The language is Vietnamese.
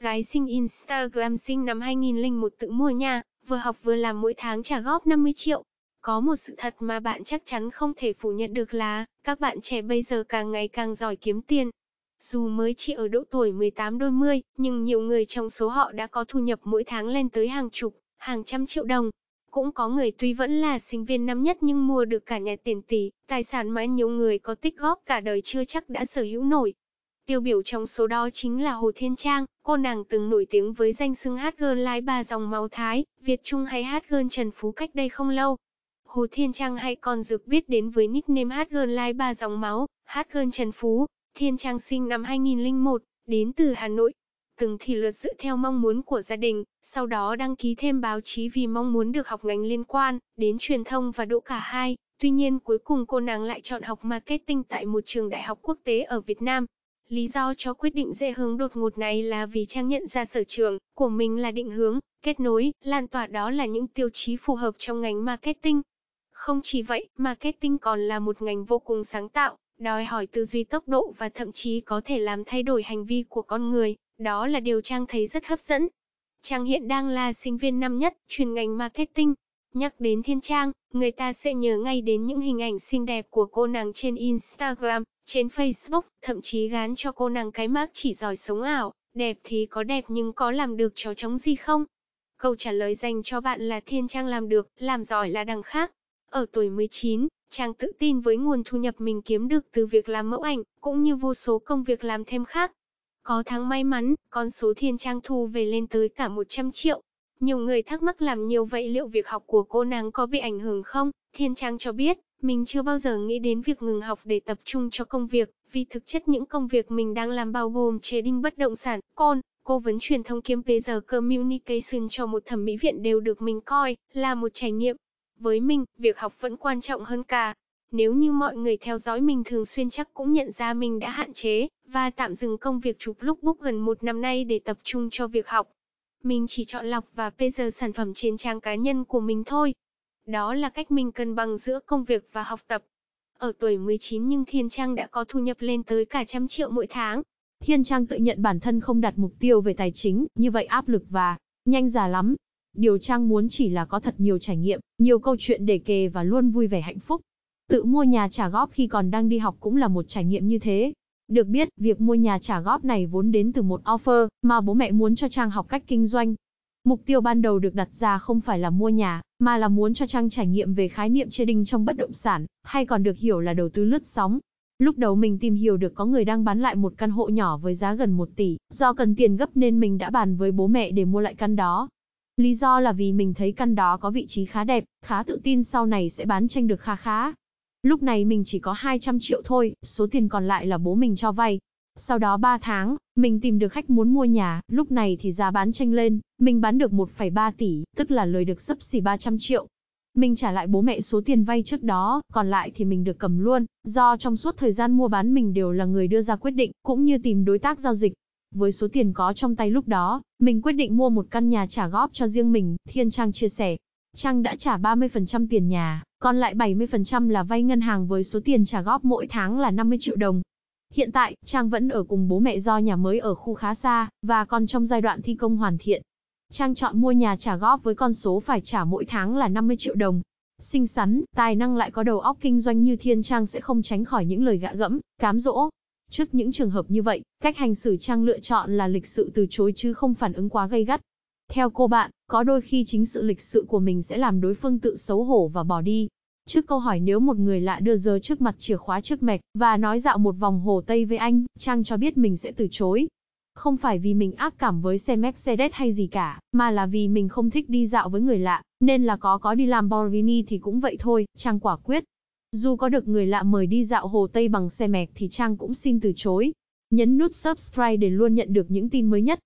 Gái sinh Instagram sinh năm 2001 tự mua nhà, vừa học vừa làm mỗi tháng trả góp 50 triệu. Có một sự thật mà bạn chắc chắn không thể phủ nhận được là, các bạn trẻ bây giờ càng ngày càng giỏi kiếm tiền. Dù mới chỉ ở độ tuổi 18 đôi mươi, nhưng nhiều người trong số họ đã có thu nhập mỗi tháng lên tới hàng chục, hàng trăm triệu đồng. Cũng có người tuy vẫn là sinh viên năm nhất nhưng mua được cả nhà tiền tỷ, tài sản mà nhiều người có tích góp cả đời chưa chắc đã sở hữu nổi. Tiêu biểu trong số đó chính là Hồ Thiên Trang, cô nàng từng nổi tiếng với danh xưng hát girl lái ba dòng máu Thái, Việt Trung hay hát girl Trần Phú cách đây không lâu. Hồ Thiên Trang hay còn được biết đến với nickname hát girl lái ba dòng máu, hát girl Trần Phú. Thiên Trang sinh năm 2001, đến từ Hà Nội. Từng thì luật dự theo mong muốn của gia đình, sau đó đăng ký thêm báo chí vì mong muốn được học ngành liên quan, đến truyền thông và đỗ cả hai. Tuy nhiên cuối cùng cô nàng lại chọn học marketing tại một trường đại học quốc tế ở Việt Nam, Lý do cho quyết định dễ hướng đột ngột này là vì Trang nhận ra sở trường của mình là định hướng, kết nối, lan tỏa đó là những tiêu chí phù hợp trong ngành marketing. Không chỉ vậy, marketing còn là một ngành vô cùng sáng tạo, đòi hỏi tư duy tốc độ và thậm chí có thể làm thay đổi hành vi của con người, đó là điều Trang thấy rất hấp dẫn. Trang hiện đang là sinh viên năm nhất, chuyên ngành marketing, Nhắc đến Thiên Trang, người ta sẽ nhớ ngay đến những hình ảnh xinh đẹp của cô nàng trên Instagram, trên Facebook, thậm chí gán cho cô nàng cái mác chỉ giỏi sống ảo, đẹp thì có đẹp nhưng có làm được chó trống gì không? Câu trả lời dành cho bạn là Thiên Trang làm được, làm giỏi là đằng khác. Ở tuổi 19, Trang tự tin với nguồn thu nhập mình kiếm được từ việc làm mẫu ảnh, cũng như vô số công việc làm thêm khác. Có tháng may mắn, con số Thiên Trang thu về lên tới cả 100 triệu. Nhiều người thắc mắc làm nhiều vậy liệu việc học của cô nàng có bị ảnh hưởng không? Thiên Trang cho biết, mình chưa bao giờ nghĩ đến việc ngừng học để tập trung cho công việc, vì thực chất những công việc mình đang làm bao gồm chế đinh bất động sản, con, cố vấn truyền thông kiêm PR Communication cho một thẩm mỹ viện đều được mình coi là một trải nghiệm. Với mình, việc học vẫn quan trọng hơn cả. Nếu như mọi người theo dõi mình thường xuyên chắc cũng nhận ra mình đã hạn chế và tạm dừng công việc chụp lúc book gần một năm nay để tập trung cho việc học mình chỉ chọn lọc và PR sản phẩm trên trang cá nhân của mình thôi. Đó là cách mình cân bằng giữa công việc và học tập. Ở tuổi 19 nhưng Thiên Trang đã có thu nhập lên tới cả trăm triệu mỗi tháng. Thiên Trang tự nhận bản thân không đặt mục tiêu về tài chính, như vậy áp lực và nhanh già lắm. Điều Trang muốn chỉ là có thật nhiều trải nghiệm, nhiều câu chuyện để kể và luôn vui vẻ hạnh phúc. Tự mua nhà trả góp khi còn đang đi học cũng là một trải nghiệm như thế. Được biết, việc mua nhà trả góp này vốn đến từ một offer mà bố mẹ muốn cho Trang học cách kinh doanh. Mục tiêu ban đầu được đặt ra không phải là mua nhà, mà là muốn cho Trang trải nghiệm về khái niệm chia đinh trong bất động sản, hay còn được hiểu là đầu tư lướt sóng. Lúc đầu mình tìm hiểu được có người đang bán lại một căn hộ nhỏ với giá gần 1 tỷ, do cần tiền gấp nên mình đã bàn với bố mẹ để mua lại căn đó. Lý do là vì mình thấy căn đó có vị trí khá đẹp, khá tự tin sau này sẽ bán tranh được khá khá, Lúc này mình chỉ có 200 triệu thôi, số tiền còn lại là bố mình cho vay. Sau đó 3 tháng, mình tìm được khách muốn mua nhà, lúc này thì giá bán tranh lên, mình bán được 1,3 tỷ, tức là lời được sấp xỉ 300 triệu. Mình trả lại bố mẹ số tiền vay trước đó, còn lại thì mình được cầm luôn, do trong suốt thời gian mua bán mình đều là người đưa ra quyết định, cũng như tìm đối tác giao dịch. Với số tiền có trong tay lúc đó, mình quyết định mua một căn nhà trả góp cho riêng mình, Thiên Trang chia sẻ. Trang đã trả 30% tiền nhà, còn lại 70% là vay ngân hàng với số tiền trả góp mỗi tháng là 50 triệu đồng. Hiện tại, Trang vẫn ở cùng bố mẹ do nhà mới ở khu khá xa, và còn trong giai đoạn thi công hoàn thiện. Trang chọn mua nhà trả góp với con số phải trả mỗi tháng là 50 triệu đồng. Xinh xắn, tài năng lại có đầu óc kinh doanh như Thiên Trang sẽ không tránh khỏi những lời gạ gẫm, cám dỗ. Trước những trường hợp như vậy, cách hành xử Trang lựa chọn là lịch sự từ chối chứ không phản ứng quá gây gắt. Theo cô bạn, có đôi khi chính sự lịch sự của mình sẽ làm đối phương tự xấu hổ và bỏ đi. Trước câu hỏi nếu một người lạ đưa giơ trước mặt chìa khóa trước mạch và nói dạo một vòng hồ Tây với anh, Trang cho biết mình sẽ từ chối. Không phải vì mình ác cảm với xe Mercedes hay gì cả, mà là vì mình không thích đi dạo với người lạ, nên là có có đi làm Lamborghini thì cũng vậy thôi, Trang quả quyết. Dù có được người lạ mời đi dạo hồ Tây bằng xe mẹc thì Trang cũng xin từ chối. Nhấn nút subscribe để luôn nhận được những tin mới nhất.